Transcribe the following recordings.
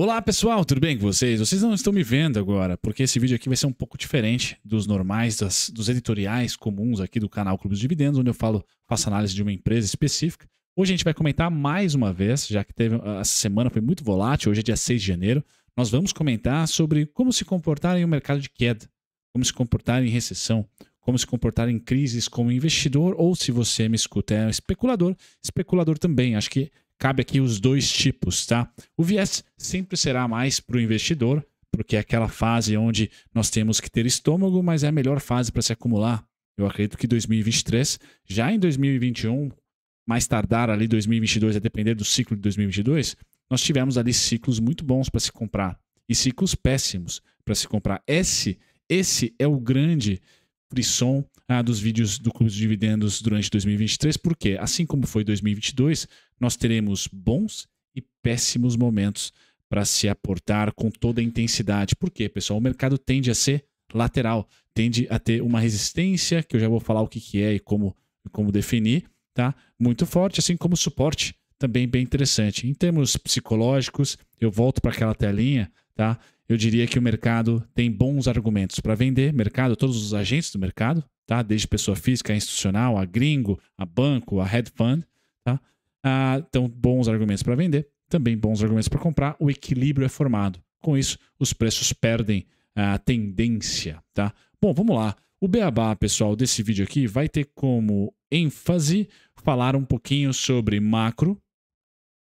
Olá pessoal, tudo bem com vocês? Vocês não estão me vendo agora, porque esse vídeo aqui vai ser um pouco diferente dos normais, das, dos editoriais comuns aqui do canal Clube dos Dividendos, onde eu falo, faço análise de uma empresa específica. Hoje a gente vai comentar mais uma vez, já que teve essa semana foi muito volátil, hoje é dia 6 de janeiro. Nós vamos comentar sobre como se comportar em um mercado de queda, como se comportar em recessão, como se comportar em crises como investidor ou se você me escuta é um especulador, especulador também. Acho que Cabe aqui os dois tipos, tá? O viés sempre será mais para o investidor, porque é aquela fase onde nós temos que ter estômago, mas é a melhor fase para se acumular. Eu acredito que 2023, já em 2021, mais tardar ali 2022, a depender do ciclo de 2022, nós tivemos ali ciclos muito bons para se comprar e ciclos péssimos para se comprar. Esse, esse é o grande frisson ah, dos vídeos do Clube de Dividendos durante 2023, porque assim como foi 2022, nós teremos bons e péssimos momentos para se aportar com toda a intensidade. Por quê, pessoal? O mercado tende a ser lateral, tende a ter uma resistência, que eu já vou falar o que, que é e como, como definir, tá? Muito forte, assim como suporte, também bem interessante. Em termos psicológicos, eu volto para aquela telinha, tá? Eu diria que o mercado tem bons argumentos para vender, mercado, todos os agentes do mercado, tá? Desde pessoa física, a institucional, a gringo, a banco, a head fund, tá? Ah, então, bons argumentos para vender, também bons argumentos para comprar, o equilíbrio é formado. Com isso, os preços perdem a tendência, tá? Bom, vamos lá. O beabá, pessoal, desse vídeo aqui vai ter como ênfase falar um pouquinho sobre macro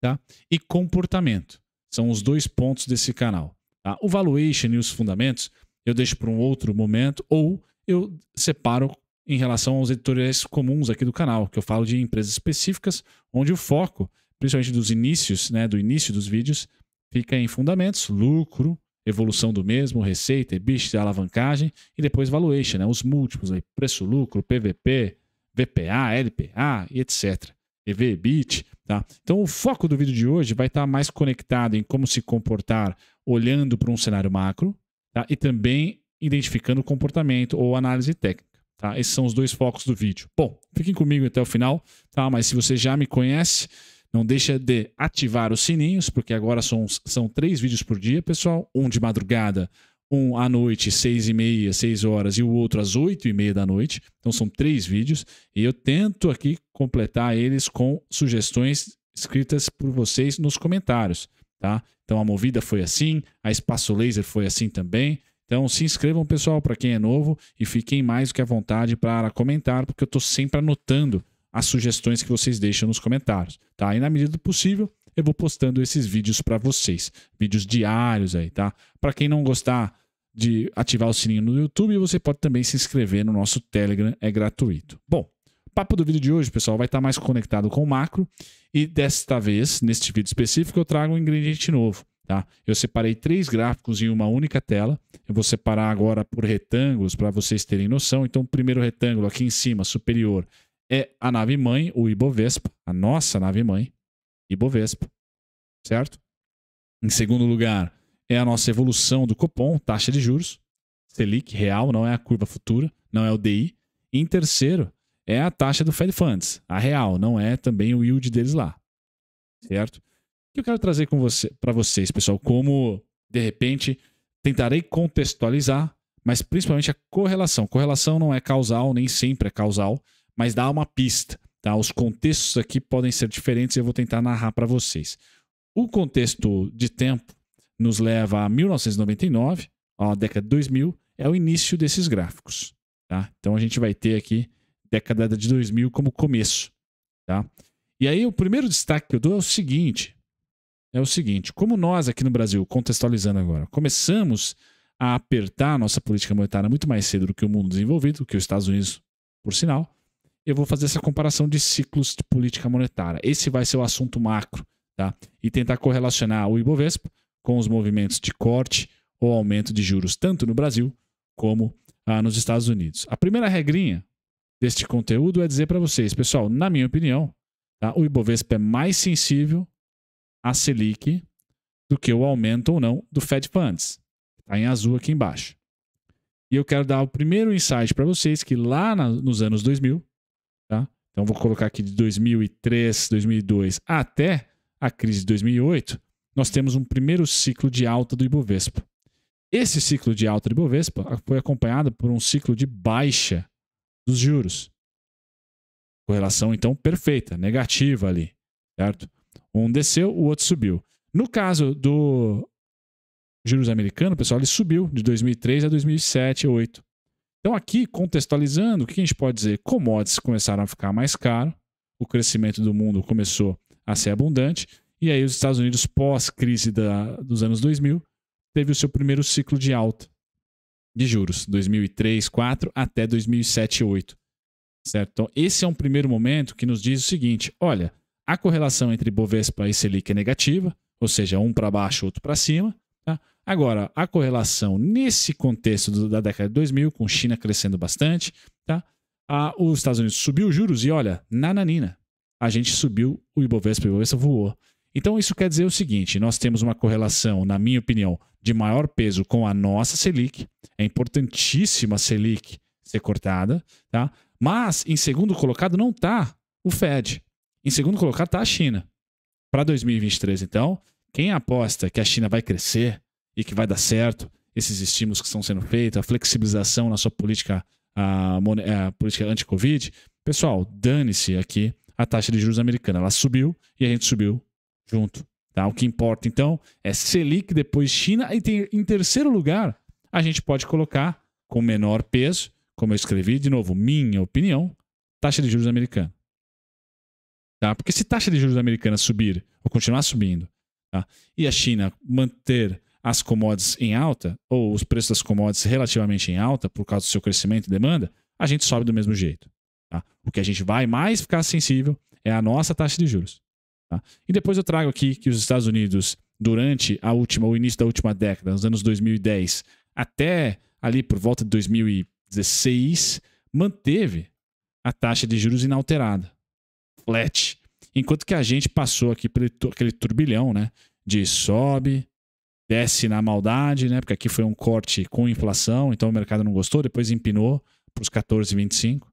tá? e comportamento. São os dois pontos desse canal. Tá? O valuation e os fundamentos eu deixo para um outro momento ou eu separo em relação aos editoriais comuns aqui do canal, que eu falo de empresas específicas, onde o foco, principalmente dos inícios, né, do início dos vídeos, fica em fundamentos, lucro, evolução do mesmo, receita, bicho, alavancagem e depois valuation, né, os múltiplos, aí, preço, lucro, PVP, VPA, LPA e etc. EV, EBIT, tá? Então o foco do vídeo de hoje vai estar tá mais conectado em como se comportar olhando para um cenário macro, tá? E também identificando o comportamento ou análise técnica. Tá? Esses são os dois focos do vídeo. Bom, fiquem comigo até o final, tá? mas se você já me conhece, não deixa de ativar os sininhos, porque agora são, são três vídeos por dia, pessoal. Um de madrugada, um à noite, seis e meia, seis horas, e o outro às oito e meia da noite. Então são três vídeos. E eu tento aqui completar eles com sugestões escritas por vocês nos comentários, tá? Então a movida foi assim, a espaço laser foi assim também. Então se inscrevam, pessoal, para quem é novo e fiquem mais do que à vontade para comentar, porque eu estou sempre anotando as sugestões que vocês deixam nos comentários, tá? E na medida do possível, eu vou postando esses vídeos para vocês, vídeos diários aí, tá? Para quem não gostar de ativar o sininho no YouTube, você pode também se inscrever no nosso Telegram, é gratuito. Bom, papo do vídeo de hoje, pessoal, vai estar tá mais conectado com o macro e desta vez, neste vídeo específico, eu trago um ingrediente novo. Tá? Eu separei três gráficos em uma única tela. Eu vou separar agora por retângulos para vocês terem noção. Então, o primeiro retângulo aqui em cima, superior, é a nave mãe, o Ibovespa, a nossa nave mãe, Ibovespa, certo? Em segundo lugar, é a nossa evolução do Copom, taxa de juros, Selic real, não é a curva futura, não é o DI. E em terceiro, é a taxa do Fed Funds, a real, não é também o yield deles lá, certo? que eu quero trazer com você, para vocês, pessoal, como de repente tentarei contextualizar, mas principalmente a correlação. Correlação não é causal, nem sempre é causal, mas dá uma pista, tá? Os contextos aqui podem ser diferentes e eu vou tentar narrar para vocês. O contexto de tempo nos leva a 1999, a década de 2000, é o início desses gráficos, tá? Então a gente vai ter aqui década de 2000 como começo, tá? E aí o primeiro destaque que eu dou é o seguinte, é o seguinte: como nós aqui no Brasil, contextualizando agora, começamos a apertar a nossa política monetária muito mais cedo do que o mundo desenvolvido, que os Estados Unidos, por sinal, eu vou fazer essa comparação de ciclos de política monetária. Esse vai ser o assunto macro, tá? E tentar correlacionar o Ibovespa com os movimentos de corte ou aumento de juros, tanto no Brasil como ah, nos Estados Unidos. A primeira regrinha deste conteúdo é dizer para vocês, pessoal, na minha opinião, tá? o Ibovespa é mais sensível a Selic do que o aumento ou não do Fed Funds. Está em azul aqui embaixo. E eu quero dar o primeiro insight para vocês que lá na, nos anos 2000, tá? então vou colocar aqui de 2003, 2002 até a crise de 2008, nós temos um primeiro ciclo de alta do Ibovespa. Esse ciclo de alta do Ibovespa foi acompanhado por um ciclo de baixa dos juros. Correlação, então, perfeita, negativa ali, certo? Um desceu, o outro subiu. No caso do juros americano, pessoal, ele subiu de 2003 a 2007, 2008. Então, aqui, contextualizando, o que a gente pode dizer? Commodities começaram a ficar mais caro, o crescimento do mundo começou a ser abundante, e aí os Estados Unidos, pós-crise dos anos 2000, teve o seu primeiro ciclo de alta de juros, 2003, 2004 até 2007, 2008. Certo? Então, esse é um primeiro momento que nos diz o seguinte: olha, a correlação entre Bovespa e Selic é negativa, ou seja, um para baixo, outro para cima. Tá? Agora, a correlação nesse contexto do, da década de 2000, com China crescendo bastante, tá? os Estados Unidos subiu os juros e olha, nananina, a gente subiu o Ibovespa, e o Ibovespa voou. Então isso quer dizer o seguinte, nós temos uma correlação, na minha opinião, de maior peso com a nossa Selic, é importantíssima a Selic ser cortada, tá? Mas em segundo colocado não está o Fed, em segundo colocado está a China. Para 2023, então, quem aposta que a China vai crescer e que vai dar certo, esses estímulos que estão sendo feitos, a flexibilização na sua política, a, a política anti-Covid, pessoal, dane-se aqui a taxa de juros americana. Ela subiu e a gente subiu junto. Tá? O que importa, então, é Selic, depois China. E tem, em terceiro lugar, a gente pode colocar com menor peso, como eu escrevi, de novo, minha opinião, taxa de juros americana. Tá? Porque se taxa de juros americana subir ou continuar subindo, tá? e a China manter as commodities em alta, ou os preços das commodities relativamente em alta, por causa do seu crescimento e demanda, a gente sobe do mesmo jeito. Tá? O que a gente vai mais ficar sensível é a nossa taxa de juros. Tá? E depois eu trago aqui que os Estados Unidos, durante a última, o início da última década, nos anos 2010 até ali por volta de 2016, manteve a taxa de juros inalterada flat. Enquanto que a gente passou aqui pelo aquele turbilhão, né? De sobe, desce na maldade, né? Porque aqui foi um corte com inflação, então o mercado não gostou, depois empinou para os 14,25.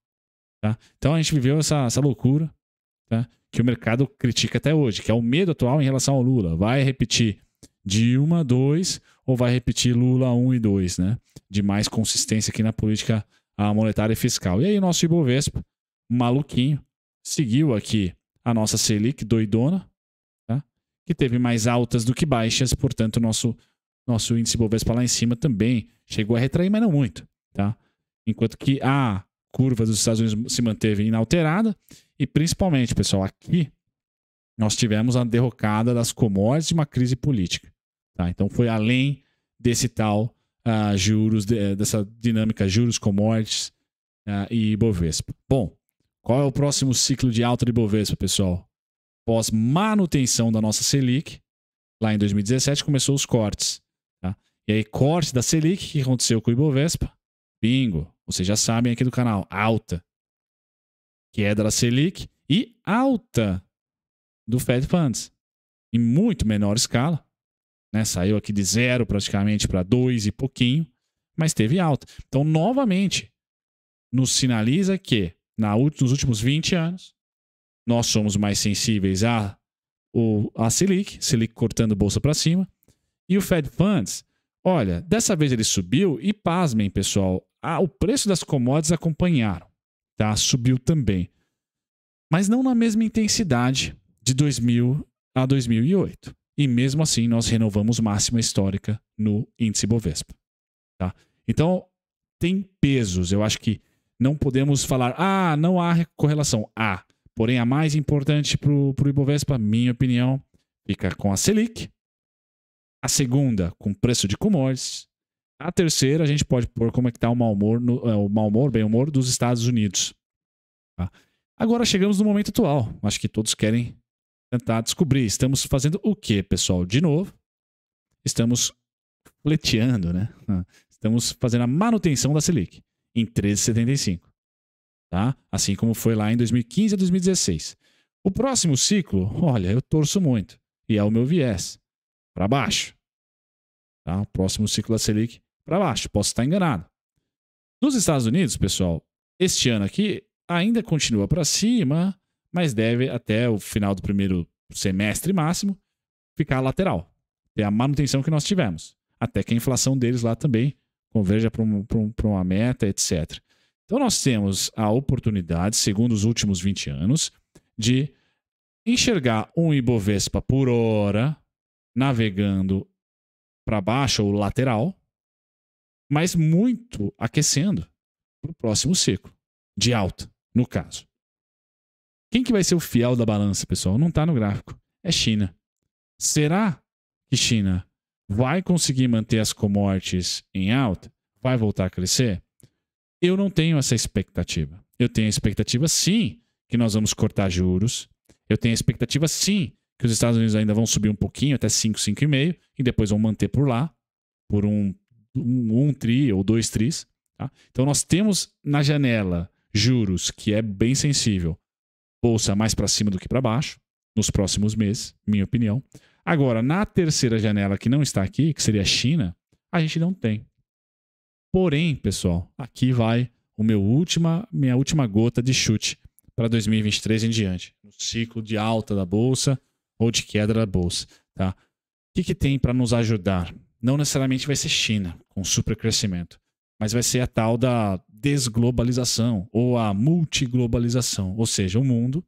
Tá? Então a gente viveu essa, essa loucura tá? que o mercado critica até hoje, que é o medo atual em relação ao Lula. Vai repetir Dilma 2 ou vai repetir Lula 1 um e 2, né? De mais consistência aqui na política ah, monetária e fiscal. E aí o nosso Ibovespa, maluquinho, seguiu aqui a nossa Selic doidona, tá? que teve mais altas do que baixas, portanto, o nosso, nosso índice Bovespa lá em cima também chegou a retrair, mas não muito. Tá? Enquanto que a curva dos Estados Unidos se manteve inalterada, e principalmente, pessoal, aqui nós tivemos a derrocada das commodities e uma crise política. Tá? Então foi além desse tal uh, juros, de, dessa dinâmica juros, commodities uh, e Bovespa. Bom, qual é o próximo ciclo de alta de Bovespa, pessoal? Pós manutenção da nossa Selic, lá em 2017 começou os cortes. Tá? E aí, corte da Selic, o que aconteceu com o Ibovespa? Bingo. Vocês já sabem aqui do canal, alta. Queda da Selic e alta do Fed Funds. Em muito menor escala. Né? Saiu aqui de zero praticamente para dois e pouquinho, mas teve alta. Então, novamente, nos sinaliza que na, nos últimos 20 anos, nós somos mais sensíveis à, o, a Selic, Selic cortando bolsa para cima, e o Fed Funds, olha, dessa vez ele subiu e pasmem, pessoal, a, o preço das commodities acompanharam, tá? Subiu também. Mas não na mesma intensidade de 2000 a 2008. E mesmo assim, nós renovamos máxima histórica no índice Bovespa, tá? Então, tem pesos, eu acho que não podemos falar, ah, não há correlação. Há. Porém, a mais importante para o Ibovespa, minha opinião, fica com a Selic. A segunda, com o preço de commodities. A terceira, a gente pode pôr como é que está o mau humor, no, é, o mau humor, bem humor dos Estados Unidos. Tá? Agora chegamos no momento atual. Acho que todos querem tentar descobrir. Estamos fazendo o que, pessoal? De novo, estamos fleteando, né? Ah, estamos fazendo a manutenção da Selic em 13,75. Tá? Assim como foi lá em 2015 a 2016. O próximo ciclo, olha, eu torço muito. E é o meu viés. Para baixo. Tá? O próximo ciclo da Selic para baixo. Posso estar enganado. Nos Estados Unidos, pessoal, este ano aqui ainda continua para cima, mas deve até o final do primeiro semestre máximo ficar lateral. É a manutenção que nós tivemos. Até que a inflação deles lá também converja para um, um, uma meta, etc. Então, nós temos a oportunidade, segundo os últimos 20 anos, de enxergar um Ibovespa por hora navegando para baixo ou lateral, mas muito aquecendo para o próximo ciclo de alta, no caso. Quem que vai ser o fiel da balança, pessoal? Não está no gráfico. É China. Será que China vai conseguir manter as commodities em alta? Vai voltar a crescer? Eu não tenho essa expectativa. Eu tenho a expectativa, sim, que nós vamos cortar juros. Eu tenho a expectativa, sim, que os Estados Unidos ainda vão subir um pouquinho, até 5, 5,5, e depois vão manter por lá, por um, um, um tri ou dois tris. Tá? Então nós temos na janela juros, que é bem sensível, bolsa mais para cima do que para baixo, nos próximos meses, minha opinião. Agora, na terceira janela que não está aqui, que seria a China, a gente não tem. Porém, pessoal, aqui vai o meu última, minha última gota de chute para 2023 em diante, no ciclo de alta da bolsa ou de queda da bolsa, tá? O que, que tem para nos ajudar? Não necessariamente vai ser China com supercrescimento, mas vai ser a tal da desglobalização ou a multiglobalização, ou seja, o mundo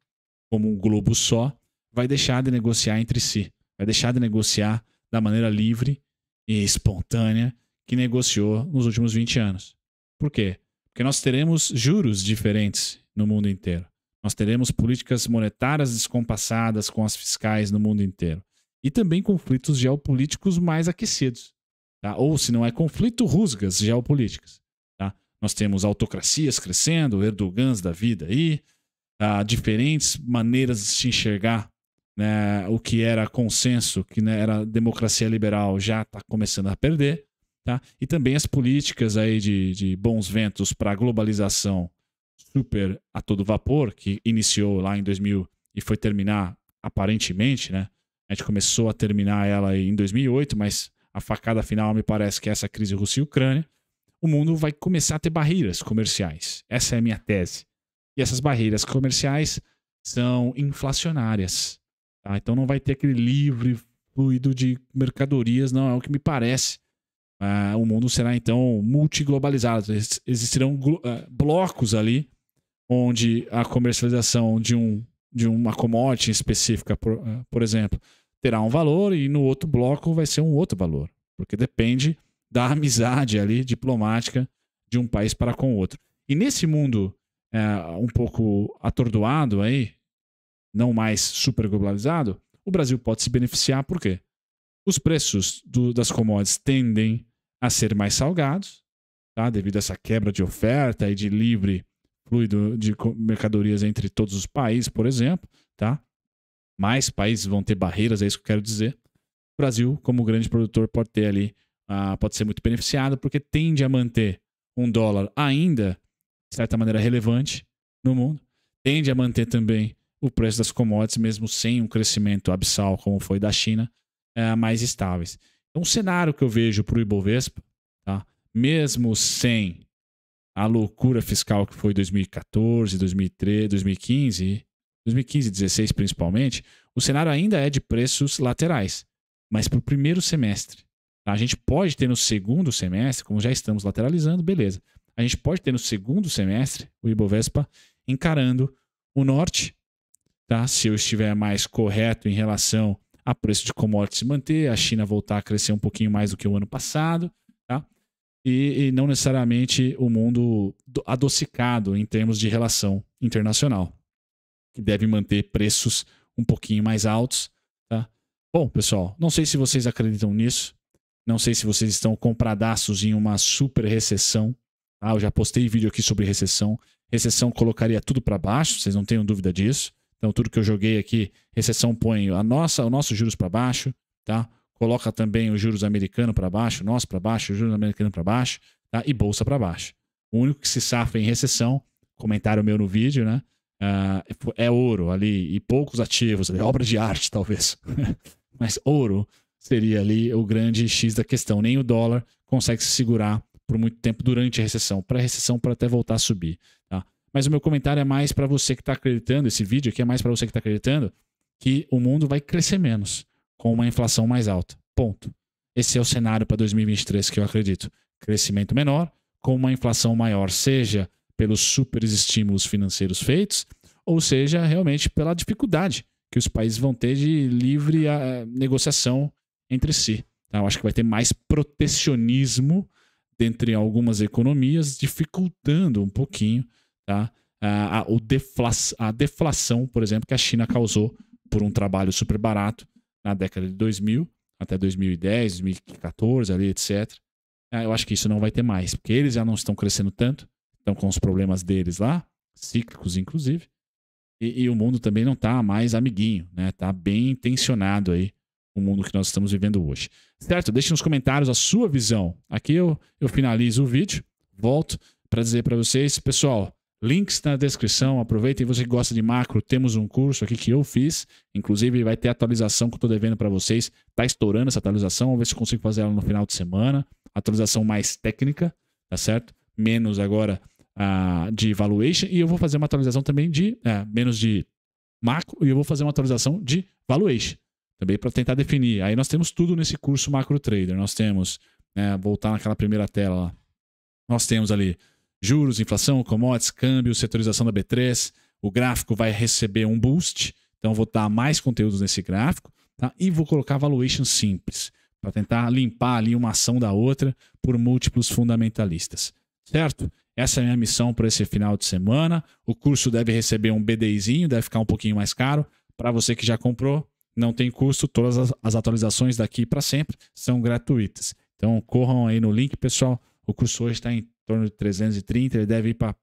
como um globo só vai deixar de negociar entre si vai é deixar de negociar da maneira livre e espontânea que negociou nos últimos 20 anos. Por quê? Porque nós teremos juros diferentes no mundo inteiro. Nós teremos políticas monetárias descompassadas com as fiscais no mundo inteiro. E também conflitos geopolíticos mais aquecidos. Tá? Ou, se não é conflito, rusgas geopolíticas. Tá? Nós temos autocracias crescendo, Erdogans da vida aí, tá? diferentes maneiras de se enxergar né, o que era consenso, que né, era democracia liberal, já está começando a perder. Tá? E também as políticas aí de, de bons ventos para a globalização super a todo vapor, que iniciou lá em 2000 e foi terminar aparentemente, né? A gente começou a terminar ela em 2008, mas a facada final me parece que é essa crise russa e Ucrânia. O mundo vai começar a ter barreiras comerciais. Essa é a minha tese. E essas barreiras comerciais são inflacionárias Tá? Então não vai ter aquele livre fluido de mercadorias, não é o que me parece. Ah, o mundo será então multiglobalizado. Existirão ah, blocos ali onde a comercialização de, um, de uma commodity específica, por, ah, por exemplo, terá um valor e no outro bloco vai ser um outro valor, porque depende da amizade ali diplomática de um país para com o outro. E nesse mundo eh, um pouco atordoado aí, não mais super globalizado, o Brasil pode se beneficiar por quê? Os preços do, das commodities tendem a ser mais salgados, tá? devido a essa quebra de oferta e de livre fluido de mercadorias entre todos os países, por exemplo. Tá? Mais países vão ter barreiras, é isso que eu quero dizer. O Brasil, como grande produtor, pode ter ali, ah, pode ser muito beneficiado, porque tende a manter um dólar ainda, de certa maneira, relevante no mundo. Tende a manter também o preço das commodities, mesmo sem um crescimento abissal como foi da China, é, mais estáveis. Então, é o cenário que eu vejo para o Ibovespa, tá? mesmo sem a loucura fiscal que foi 2014, 2013, 2015, 2015, 2016 principalmente, o cenário ainda é de preços laterais, mas para o primeiro semestre. A gente pode ter no segundo semestre, como já estamos lateralizando, beleza. A gente pode ter no segundo semestre o Ibovespa encarando o norte Tá? Se eu estiver mais correto em relação a preço de commodities se manter, a China voltar a crescer um pouquinho mais do que o ano passado, tá? E, e não necessariamente o mundo adocicado em termos de relação internacional, que deve manter preços um pouquinho mais altos, tá? Bom, pessoal, não sei se vocês acreditam nisso, não sei se vocês estão compradaços em uma super recessão, tá? Eu já postei vídeo aqui sobre recessão. Recessão colocaria tudo para baixo, vocês não tenham dúvida disso então, tudo que eu joguei aqui, exceção põe a nossa, o nosso juros para baixo, tá? Coloca também os juros americanos para baixo, nosso para baixo, juros americanos para baixo, tá? E bolsa para baixo. O único que se safa em recessão, comentário meu no vídeo, né? Uh, é ouro ali e poucos ativos, ali, é obra de arte talvez. Mas ouro seria ali o grande X da questão. Nem o dólar consegue se segurar por muito tempo durante a recessão, para a recessão para até voltar a subir. Tá? Mas o meu comentário é mais para você que está acreditando, esse vídeo aqui é mais para você que está acreditando, que o mundo vai crescer menos com uma inflação mais alta. Ponto. Esse é o cenário para 2023 que eu acredito. Crescimento menor com uma inflação maior, seja pelos super estímulos financeiros feitos, ou seja, realmente pela dificuldade que os países vão ter de livre ah, negociação entre si. Tá? Eu acho que vai ter mais protecionismo dentre algumas economias, dificultando um pouquinho tá? Ah, a, a, defla a deflação, por exemplo, que a China causou por um trabalho super barato na década de 2000 até 2010, 2014, ali, etc. Ah, eu acho que isso não vai ter mais, porque eles já não estão crescendo tanto, estão com os problemas deles lá, cíclicos inclusive, e, e o mundo também não está mais amiguinho, né? está bem tensionado aí o mundo que nós estamos vivendo hoje. Certo? Deixe nos comentários a sua visão. Aqui eu, eu finalizo o vídeo, volto para dizer para vocês, pessoal, Links na descrição. Aproveitem você que gosta de macro. Temos um curso aqui que eu fiz. Inclusive, vai ter atualização que eu estou devendo para vocês. Tá estourando essa atualização. Vamos ver se consigo fazer ela no final de semana. Atualização mais técnica, tá certo? Menos agora ah, de valuation. E eu vou fazer uma atualização também de. É, menos de macro. E eu vou fazer uma atualização de valuation. Também para tentar definir. Aí nós temos tudo nesse curso Macro Trader. Nós temos. Né, voltar naquela primeira tela lá. Nós temos ali Juros, inflação, commodities, câmbio, setorização da B3. O gráfico vai receber um boost. Então, vou dar mais conteúdos nesse gráfico. Tá? E vou colocar valuation simples, para tentar limpar ali uma ação da outra por múltiplos fundamentalistas. Certo? Essa é a minha missão para esse final de semana. O curso deve receber um BDIzinho, deve ficar um pouquinho mais caro. Para você que já comprou, não tem custo. Todas as, as atualizações daqui para sempre são gratuitas. Então corram aí no link, pessoal. O curso hoje está em torno de 330, ele deve ir para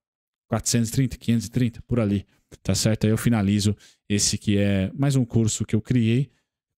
430, 530, por ali, tá certo? Aí eu finalizo esse que é mais um curso que eu criei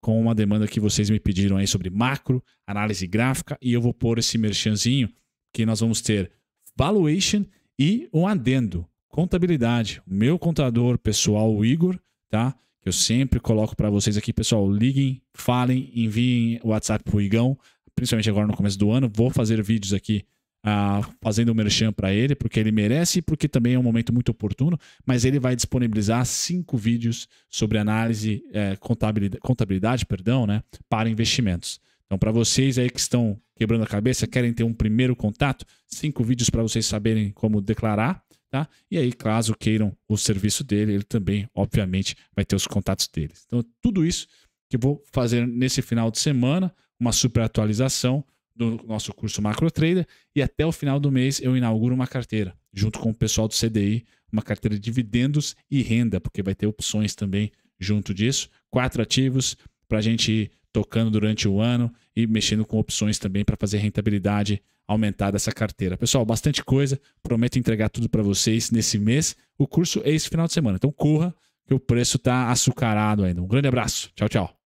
com uma demanda que vocês me pediram aí sobre macro, análise gráfica, e eu vou pôr esse merchanzinho que nós vamos ter valuation e um adendo, contabilidade. O meu contador pessoal, o Igor, tá? Que eu sempre coloco para vocês aqui, pessoal, liguem, falem, enviem o WhatsApp pro Igão, principalmente agora no começo do ano. Vou fazer vídeos aqui ah, fazendo o merchan para ele, porque ele merece e porque também é um momento muito oportuno, mas ele vai disponibilizar cinco vídeos sobre análise, é, contabilidade, contabilidade, perdão, né, para investimentos. Então, para vocês aí que estão quebrando a cabeça, querem ter um primeiro contato, cinco vídeos para vocês saberem como declarar, tá? E aí, caso queiram o serviço dele, ele também, obviamente, vai ter os contatos deles. Então, tudo isso que eu vou fazer nesse final de semana, uma super atualização do nosso curso Macro Trader e até o final do mês eu inauguro uma carteira, junto com o pessoal do CDI, uma carteira de dividendos e renda, porque vai ter opções também junto disso. Quatro ativos para a gente ir tocando durante o ano e mexendo com opções também para fazer rentabilidade aumentada essa carteira. Pessoal, bastante coisa, prometo entregar tudo para vocês nesse mês. O curso é esse final de semana, então corra que o preço está açucarado ainda. Um grande abraço, tchau, tchau.